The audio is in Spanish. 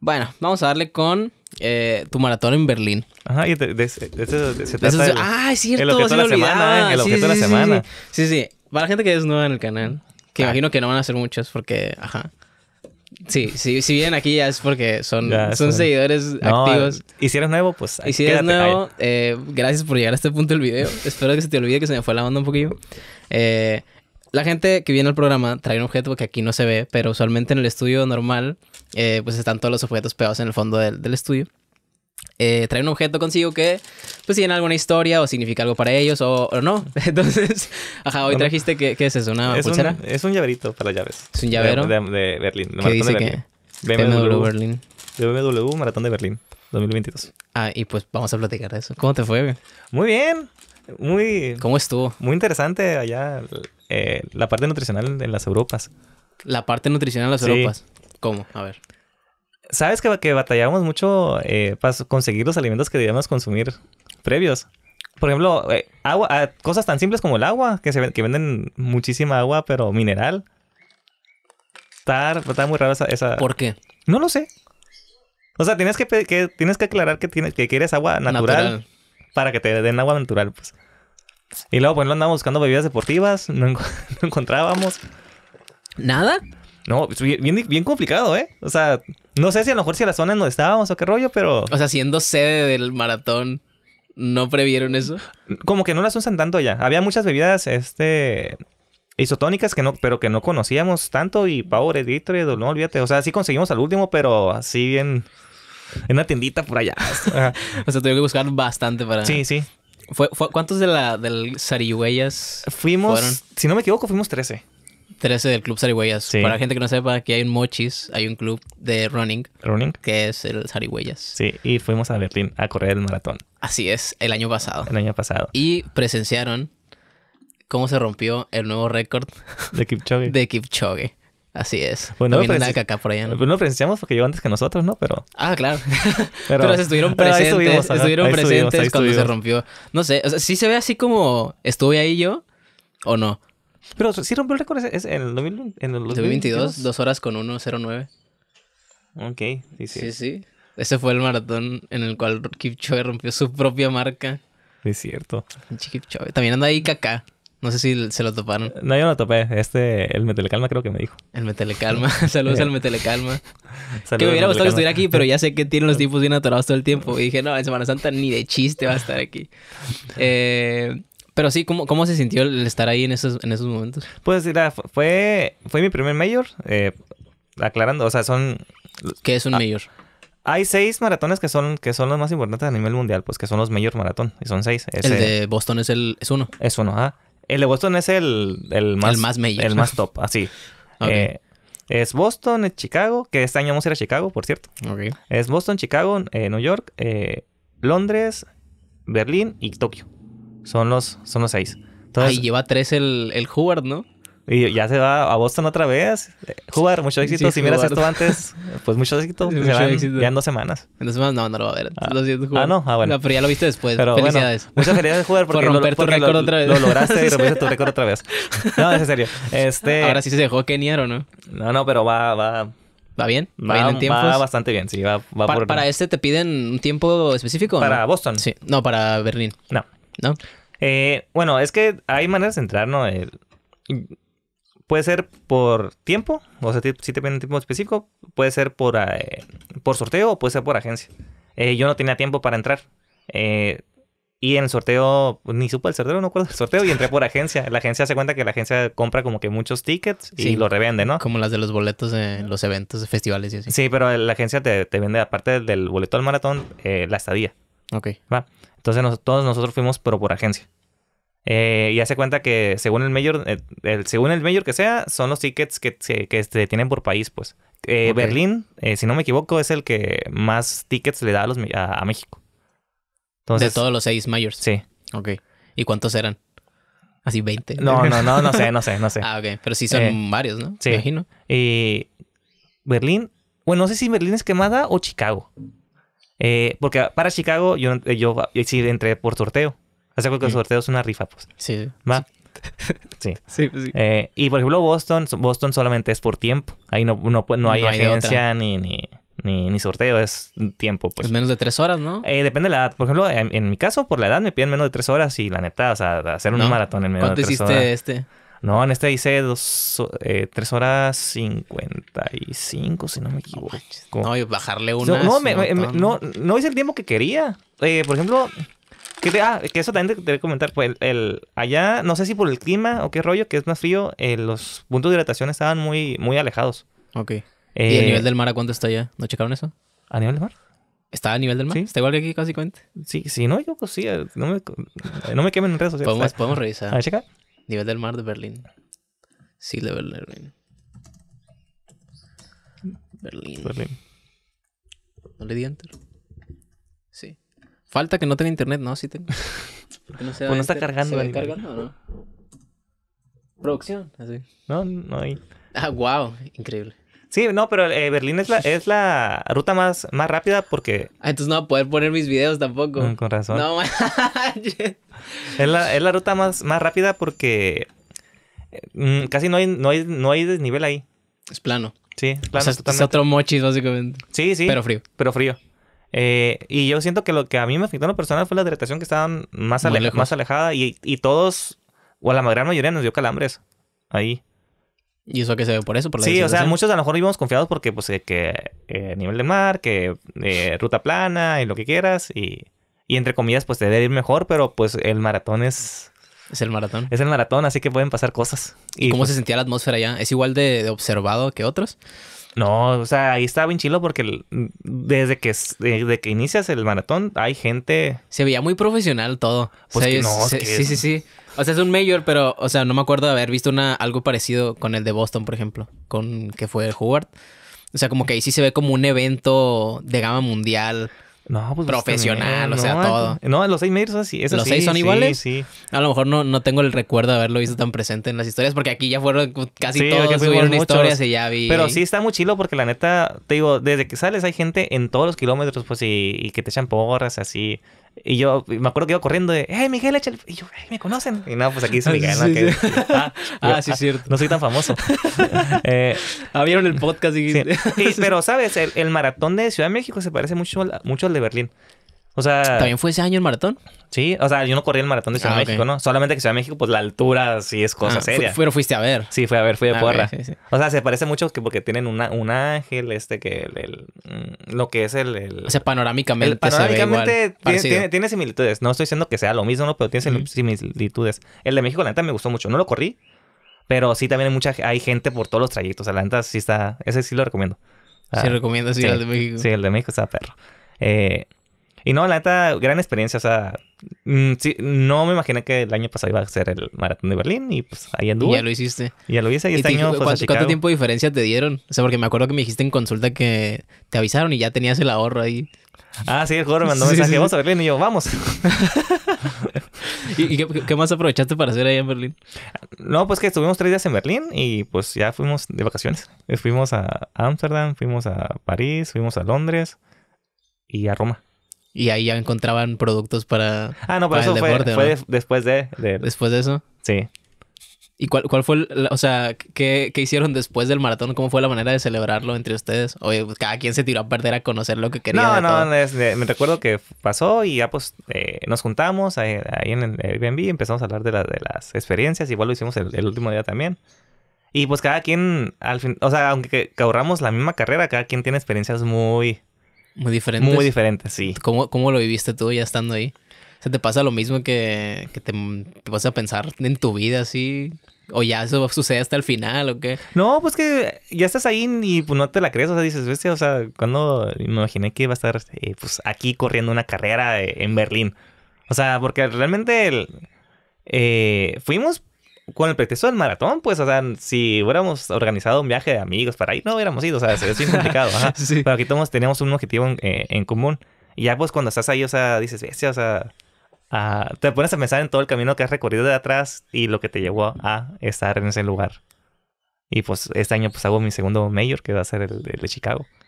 Bueno, vamos a darle con eh, tu maratón en Berlín. Ajá, y de, se trata Ah, es cierto, el objeto de la semana, eh, El sí, objeto sí, de la semana. Sí, sí. Para la gente que es nueva en el canal, que ah. imagino que no van a ser muchos porque, ajá. Sí, sí, si vienen aquí ya es porque son, son seguidores activos. Y si eres nuevo, pues. Y si eres nuevo, eh, gracias por llegar a este punto del video. Espero que se te olvide que se me fue la banda un poquillo. Eh, la gente que viene al programa trae un objeto que aquí no se ve, pero usualmente en el estudio normal, eh, pues están todos los objetos pegados en el fondo del, estudio. Eh, trae un objeto consigo que, pues, tiene alguna historia o significa algo para ellos o, no. Entonces, ajá, hoy trajiste, ¿qué, es eso? ¿Una es Un, es un llaverito para llaves. ¿Es un llavero? De, de Berlín. ¿Qué dice de Que BMW, BMW, Berlín. BMW Maratón de Berlín 2022. Ah, y pues vamos a platicar de eso. ¿Cómo te fue? Muy bien muy... ¿Cómo estuvo? Muy interesante allá eh, la parte nutricional en las Europas. La parte nutricional en las Europas. ¿Cómo? A ver. Sabes que, que batallábamos mucho eh, para conseguir los alimentos que debíamos consumir previos. Por ejemplo, eh, agua, ah, cosas tan simples como el agua, que, se, que venden muchísima agua, pero mineral. Está, muy rara esa, ¿Por qué? No lo sé. O sea, tienes que, que tienes que aclarar que, tienes, que quieres agua natural para que te den agua natural, pues. Y luego, pues, lo andamos buscando bebidas deportivas, no, encontrábamos. ¿Nada? No, pues, bien, complicado, ¿eh? O sea, no sé si a lo mejor si a la zona en donde estábamos o qué rollo, pero... O sea, siendo sede del maratón, ¿no previeron eso? Como que no las usan tanto ya. Había muchas bebidas, este... Isotónicas que no, pero que no conocíamos tanto y Power, Dietrich, no olvídate. O sea, sí conseguimos al último, pero así bien en una tiendita por allá. o sea, tuve que buscar bastante para. Sí, sí. ¿Fue, cuántos de la del Sarihuellas? Fuimos, fueron? si no me equivoco, fuimos 13. 13 del Club Sarihuellas. Para la gente que no sepa, aquí hay un Mochis, hay un club de running. Running. Que es el Sarihuellas. Sí, y fuimos a Berlín a correr el maratón. Así es, el año pasado. El año pasado. Y presenciaron cómo se rompió el nuevo récord de Kipchoge. De Kipchoge. Así es. Bueno, no, viene caca por pues ¿no? presenciamos porque llegó antes que nosotros, ¿no? Pero... Ah, claro. Pero, pero estuvieron presentes, estuvieron presentes cuando se rompió. No sé, o sea, sí se ve así como estuve ahí yo o no. Pero sí rompió el récord es, en, el 2022. Dos horas con 1.09. Ok, sí, sí. Sí, sí. Ese fue el maratón en el cual Kipchoge rompió su propia marca. Es cierto. Kipchoge. También anda ahí caca. No sé si se lo toparon. No, yo no lo topé. Este, el Metelecalma creo que me dijo. El Metelecalma. Saludos al Metelecalma. que me hubiera gustado que estuviera aquí, pero ya sé que tienen los tipos bien atorados todo el tiempo. Y dije, no, en Semana Santa ni de chiste va a estar aquí. Eh, pero sí, ¿cómo, ¿cómo se sintió el estar ahí en esos, en esos momentos? Pues mira, fue, fue mi primer mayor. Eh, aclarando, o sea, son... ¿Qué es un ah, mayor? Hay seis maratones que son, que son los más importantes a nivel mundial, pues que son los mayor maratón. Y son seis. el de Boston es, el, es uno. Es uno, ah. El de Boston es el, más... El más El más top, así. Eh, es Boston, Chicago, que este año vamos a ir a Chicago, por cierto. Es Boston, Chicago, eh, New York, eh, Londres, Berlín y Tokio. Son los, son los seis. Ahí lleva tres el, el Howard, ¿no? Y ya se va a Boston otra vez. Jugar, mucho éxito. si miras esto antes, pues mucho éxito. Ya en dos semanas. En dos semanas no, no lo va a ver. Ah, lo siento, Ah, no. Ah, bueno. No, pero ya lo viste después. Pero, felicidades. muchas felicidades, jugar. Por romper lo, tu récord otra vez. Lo lograste y rompiste tu récord otra vez. No, es en serio. Este... Ahora sí se dejó Kenier, ¿o no? No, no, pero va... va... ¿Va bien? ¿Va, bien en tiempos? Va bastante bien, sí. Va, va por... ¿Para este te piden un tiempo específico? ¿Para Boston? Sí. No, para Berlín. No. ¿No? Eh, bueno, es que hay maneras de entrar, ¿no? Eh, puede ser por tiempo, o sea, si te venden un tiempo específico, puede ser por, eh, por sorteo o puede ser por agencia. Eh, yo no tenía tiempo para entrar. Eh, y en el sorteo, pues, ni supo el sorteo, no acuerdo el sorteo, y entré por agencia. La agencia se cuenta que la agencia compra como que muchos tickets y lo los revende, ¿no? Como las de los boletos en los eventos, festivales y así. Sí, pero la agencia te, vende, aparte del boleto al maratón, la estadía. Ok. ¿va? Entonces, todos nosotros fuimos, pero por agencia. Eh, y hace cuenta que según el mayor, eh, según el mayor que sea, son los tickets que, tienen por país, pues. Eh, Berlín, si no me equivoco, es el que más tickets le da a, los, a, México. Entonces, de todos los seis mayores. Sí. Ok. ¿Y cuántos eran? ¿Así 20? No, no, no, no sé, no sé, no sé. ah, ok. Pero sí son varios, ¿no? Sí. Me imagino. Berlín, bueno, no sé si Berlín es quemada o Chicago. porque para Chicago, yo, yo, yo sí entré por sorteo. Hace cuenta que el sorteo es una rifa, pues. Sí. ¿Va? Sí. sí, pues sí. Eh, y por ejemplo, Boston, Boston solamente es por tiempo. Ahí no, no, hay agencia ni, ni, sorteo, es tiempo. Pues. menos de tres horas, ¿no? Eh, depende de la edad. Por ejemplo, en, mi caso, por la edad me piden menos de tres horas y la neta, o sea, hacer un maratón en menos de tres horas. ¿Cuánto hiciste este? No, en este hice dos, eh, tres horas 55, si no me equivoco. No, bajarle uno No, no, no hice el tiempo que quería. Eh, por ejemplo, que ah, que eso también te, te voy a comentar. Pues el, allá, no sé si por el clima o qué rollo, que es más frío, eh, los puntos de hidratación estaban muy, muy alejados. Ok. ¿Y el eh, nivel del mar a cuánto está allá? ¿No checaron eso? ¿A nivel del mar? ¿Está a nivel del mar? ¿Sí? ¿Está igual que aquí, básicamente? Sí, sí, no, yo pues sí. Eh, no me, no me quemen en redes sociales. Podemos, podemos revisar. A ver, checa. Nivel del mar de Berlín. Sí, de Berlín. Berlín. Berlín. ¿No le di Sí. Falta que no tenga internet, ¿no? Sí tengo. no se pues no está cargando. ¿Se va no? Producción, así. No, no hay. Ah, wow, increíble. Sí, no, pero eh, Berlín es la, es la ruta más, más rápida porque... Ah, entonces no va a poder poner mis videos tampoco. Mm, con razón. No, es, la, es la ruta más, más rápida porque mm, casi no hay, no, hay, desnivel ahí. Es plano. Sí, es plano. es otro mochis básicamente. Sí, sí. Pero frío. Pero frío. Eh, y yo siento que lo que a mí me afectó en lo personal fue la hidratación que estaban más, alejada y, todos, o la gran mayoría, nos dio calambres ahí. ¿Y eso que se ve por eso? Por sí, o sea, muchos a lo mejor íbamos confiados porque, pues, que eh, nivel de mar, que eh, ruta plana y lo que quieras. Y, entre comillas, pues, te debe ir mejor, pero pues el maratón es. Es el maratón. Es el maratón, así que pueden pasar cosas. ¿Y, cómo pues se sentía la atmósfera allá? ¿Es igual de observado que otros? No, o sea, ahí estaba bien chilo porque desde que, desde que inicias el maratón hay gente... Se veía muy profesional todo. Pues no, sí, sí, sí. O sea, es un mayor, pero, o sea, no me acuerdo de haber visto una, algo parecido con el de Boston, por ejemplo, con que fue el Howard. O sea, como que ahí sí se ve como un evento de gama mundial. No, pues, pues, profesional, o sea, todo. Pues, no, los seis medios así. Los seis son iguales. Sí, A lo mejor no, no tengo el recuerdo de haberlo visto tan presente en las historias, porque aquí ya fueron casi todos subieron historias y ya vi. Pero sí está muy chilo porque la neta, te digo, desde que sales hay gente en todos los kilómetros, pues, y que te echan porras así. Y yo me acuerdo que iba corriendo de, ¡Hey, Miguel échale! Y yo, me conocen! Y no, pues aquí dice Miguel, ¿no? Ah, ah sí, es ah, cierto. No soy tan famoso. eh, ah, vieron el podcast y... Sí. pero, ¿sabes? El, maratón de Ciudad de México se parece mucho mucho al de Berlín. O sea. ¿También fue ese año el maratón? Sí, o sea, yo no corrí el maratón de Ciudad ah, de México, ¿no? Solamente que Ciudad de México, pues la altura sí es cosa ah, seria. pero fuiste a ver. Sí, fui a ver, fui de ah, porra. O sea, se parece mucho porque tienen una, un ángel, este que el, mm, lo que es el, O sea, panorámicamente. panorámicamente tiene, tiene, similitudes. No estoy diciendo que sea lo mismo, ¿no? pero tiene similitudes. El de México, la neta, me gustó mucho. No lo corrí, pero sí también hay mucha hay gente por todos los trayectos. O sea, la neta sí está. Ese sí lo recomiendo. sí, recomiendo sí, el de México. Sí, el de México está perro. Eh, y no, la neta, gran experiencia. O sea, mm, no me imaginé que el año pasado iba a ser el maratón de Berlín y pues ahí anduve. Y ya lo hiciste. ya lo hice. Y, este año, pues, ¿cuánto, tiempo de diferencia te dieron? O sea, porque me acuerdo que me dijiste en consulta que te avisaron y ya tenías el ahorro ahí. Ah, sí, el jugador me mandó mensaje, vamos a Berlín y yo, vamos. ¿Y, qué, más aprovechaste para hacer ahí en Berlín? No, pues que estuvimos tres días en Berlín y pues ya fuimos de vacaciones. Fuimos a Ámsterdam, fuimos a París, fuimos a Londres y a Roma. Y ahí ya encontraban productos para. Ah, no, pero eso fue, después de, Después de eso. Sí. ¿Y cuál, fue, o sea, ¿qué, ¿qué, hicieron después del maratón? ¿Cómo fue la manera de celebrarlo entre ustedes? Oye, pues, cada quien se tiró a perder a conocer lo que quería. No, no, me recuerdo que pasó y ya pues eh, nos juntamos ahí, en el Airbnb, empezamos a hablar de, de las experiencias, igual lo hicimos el, último día también. Y pues cada quien, al fin, o sea, aunque ahorramos la misma carrera, cada quien tiene experiencias muy, muy diferente Muy diferente sí. ¿Cómo, ¿Cómo, lo viviste tú ya estando ahí? ¿Se ¿te pasa lo mismo que, te, vas a pensar en tu vida así? ¿O ya eso sucede hasta el final o qué? No, pues que ya estás ahí y pues, no te la crees. O sea, dices, bestia, o sea, cuando me imaginé que iba a estar eh, pues aquí corriendo una carrera eh, en Berlín. O sea, porque realmente eh, fuimos con el pretexto del maratón, pues, o sea, si hubiéramos organizado un viaje de amigos para ahí, no hubiéramos ido, o sea, sería bien complicado, ajá. sí. Pero aquí todos teníamos un objetivo eh, en, común. Y ya, pues, cuando estás ahí, o sea, dices, bestia, o sea, ah, te pones a pensar en todo el camino que has recorrido de atrás y lo que te llevó a estar en ese lugar. Y pues, este año, pues, hago mi segundo mayor, que va a ser el de Chicago.